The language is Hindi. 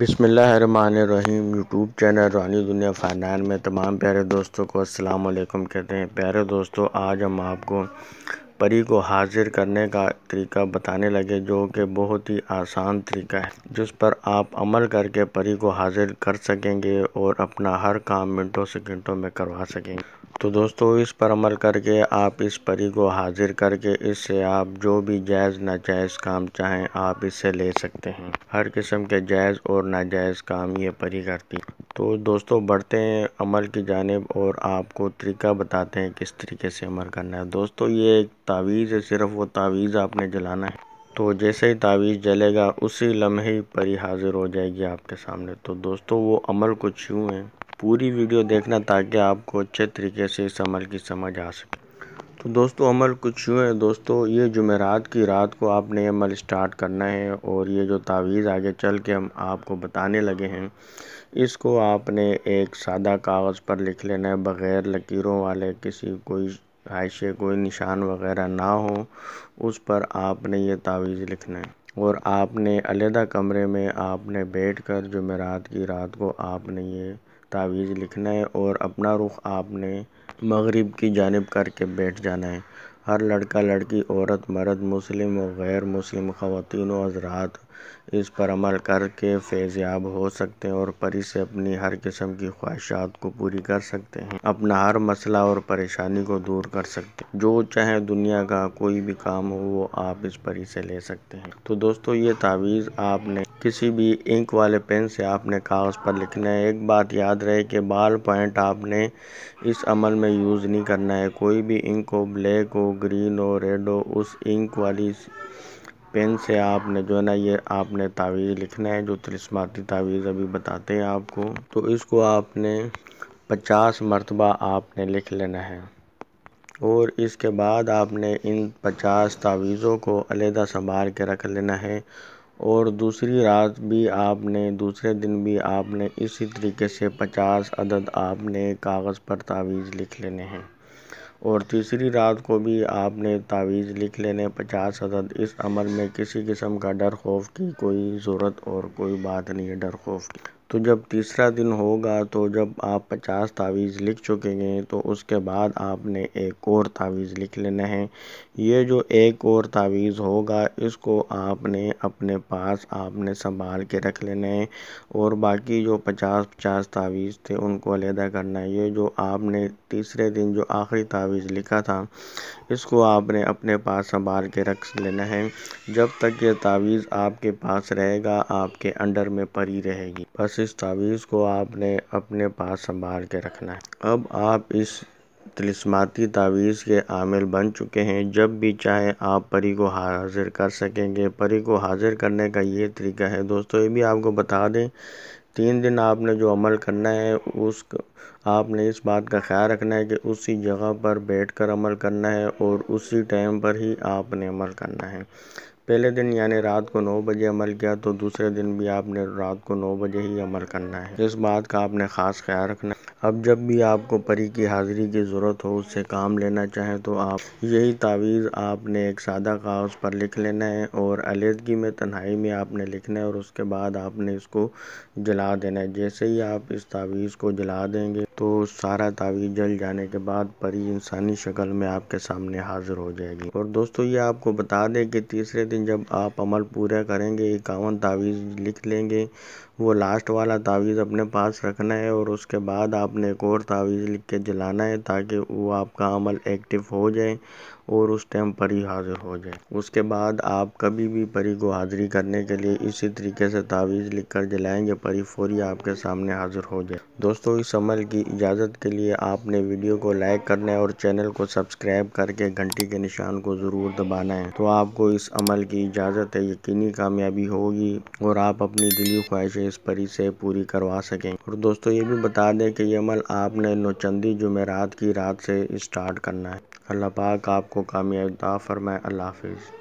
बिसमीम यूट्यूब चैनल रानी दुनिया फ़ानान में तमाम प्यारे दोस्तों को अस्सलाम वालेकुम कहते हैं प्यारे दोस्तों आज हम आपको परी को हाजिर करने का तरीका बताने लगे जो कि बहुत ही आसान तरीका है जिस पर आप अमल करके परी को हाजिर कर सकेंगे और अपना हर काम मिनटों सेकेंटों में करवा सकेंगे तो दोस्तों इस पर अमल करके आप इस परी को हाजिर करके इससे आप जो भी जायज़ नाजायज़ काम चाहें आप इससे ले सकते हैं हर किस्म के जायज़ और नाजायज़ काम ये परी करती तो दोस्तों बढ़ते हैं अमल की जानब और आपको तरीका बताते हैं किस तरीके से अमल करना है दोस्तों ये एक तावीज़ है सिर्फ वो तावीज़ आपने जलाना है तो जैसे ही तावीज़ जलेगा उसी लम्हे ही परी हाज़िर हो जाएगी आपके सामने तो दोस्तों वो अमल कुछ यूँ है पूरी वीडियो देखना ताकि आपको अच्छे तरीके से इस अमल की समझ आ सके तो दोस्तों अमल कुछ यूँ है दोस्तों ये जुमेरात की रात को आपने अमल स्टार्ट करना है और ये जो तावीज़ आगे चल के हम आपको बताने लगे हैं इसको आपने एक सादा कागज़ पर लिख लेना है बग़ैर लकीरों वाले किसी कोई हाइशे कोई निशान वगैरह ना हो उस पर आपने ये तावीज़ लिखना है और आपने अलहदा कमरे में आपने बैठ कर जुमेरात की रात को आपने ये तावीज़ लिखना है और अपना रुख आपने मगरिब की जानब करके बैठ जाना है हर लड़का लड़की औरत मर्द मुस्लिम और गैर मुस्लिम ख़वातीन व हज़रात इस पर अमल करके फैज़याब हो सकते हैं और परी से अपनी हर किस्म की ख्वाहिशात को पूरी कर सकते हैं अपना हर मसला और परेशानी को दूर कर सकते हैं जो चाहे दुनिया का कोई भी काम हो वो आप इस परी से ले सकते हैं तो दोस्तों ये तावीज़ आपने किसी भी इंक वाले पेन से आपने कागज़ पर लिखना है एक बात याद रहे कि बाल पॉइंट आपने इस अमल में यूज़ नहीं करना है कोई भी इंक हो ब्लैक हो ग्रीन हो रेड हो उस इंक वाली पेन से आपने जो है ना ये आपने तावीज़ लिखना है जो तिलस्माती तावीज़ अभी बताते हैं आपको तो इसको आपने पचास मरतबा आपने लिख लेना है और इसके बाद आपने इन पचास तावीज़ों को अलहदा संभाल के रख लेना है और दूसरी रात भी आपने दूसरे दिन भी आपने इसी तरीके से पचास अदद आपने कागज़ पर तावीज़ लिख लेने हैं और तीसरी रात को भी आपने तावीज़ लिख लेने पचास अदद इस अमल में किसी किस्म का डर खौफ की कोई ज़रूरत और कोई बात नहीं है डर खौफ की तो जब तीसरा दिन होगा तो जब आप पचास तावीज़ लिख चुके हैं तो उसके बाद आपने एक और तावीज़ लिख लेना है ये जो एक और तावीज़ होगा इसको आपने अपने पास आपने संभाल के रख लेना है और बाकी जो पचास पचास तावीज़ थे उनको अलहदा करना है ये जो आपने तीसरे दिन जो आखिरी तावीज़ लिखा था इसको आपने अपने पास संभाल के रख लेना है जब तक ये तावीज़ आपके पास रहेगा आपके अंडर में परी रहेगी बस इस तावीज़ को आपने अपने पास संभाल के रखना है अब आप इस तिलस्माती तावीज़ के आमिल बन चुके हैं जब भी चाहे आप परी को हाजिर कर सकेंगे परी को हाजिर करने का ये तरीका है दोस्तों ये भी आपको बता दें तीन दिन आपने जो अमल करना है उस आपने इस बात का ख्याल रखना है कि उसी जगह पर बैठकर अमल करना है और उसी टाइम पर ही आपने अमल करना है पहले दिन यानी रात को नौ बजे अमल किया तो दूसरे दिन भी आपने रात को नौ बजे ही अमल करना है इस बात का आपने ख़ास ख्याल रखना है अब जब भी आपको परी की हाज़िरी की ज़रूरत हो उससे काम लेना चाहें तो आप यही तावीज़ आपने एक सादा कागज़ पर लिख लेना है और अलीदगी में तन्हाई में आपने लिखना है और उसके बाद आपने इसको जला देना है जैसे ही आप इस तावीज़ को जला देंगे तो सारा तावीज़ जल जाने के बाद परी इंसानी शक्ल में आपके सामने हाज़िर हो जाएगी और दोस्तों ये आपको बता दें कि तीसरे दिन जब आप अमल पूरा करेंगे इक्यावन तावीज़ लिख लेंगे वो लास्ट वाला तावीज़ अपने पास रखना है और उसके बाद आपने एक और तावीज़ लिख के जलाना है ताकि वो आपका अमल एक्टिव हो जाए और उस टाइम परी हाज़िर हो जाए उसके बाद आप कभी भी परी को हाज़िरी करने के लिए इसी तरीके से तावीज़ लिख कर जलाएँगे परी फौरी आपके सामने हाज़िर हो जाए दोस्तों इस अमल की इजाज़त के लिए आपने वीडियो को लाइक करना है और चैनल को सब्सक्राइब करके घंटी के निशान को ज़रूर दबाना है तो आपको इस अमल की इजाज़त है यकीनी कामयाबी होगी और आप अपनी दिली ख्वाहिशें इस परी से पूरी करवा सकें और दोस्तों ये भी बता दें कि ये अमल आपने नौचंदी जुमेरात की रात से स्टार्ट करना है अल्लाह पाक आपको कामयाबा फरमाए अल्लाह हाफिज़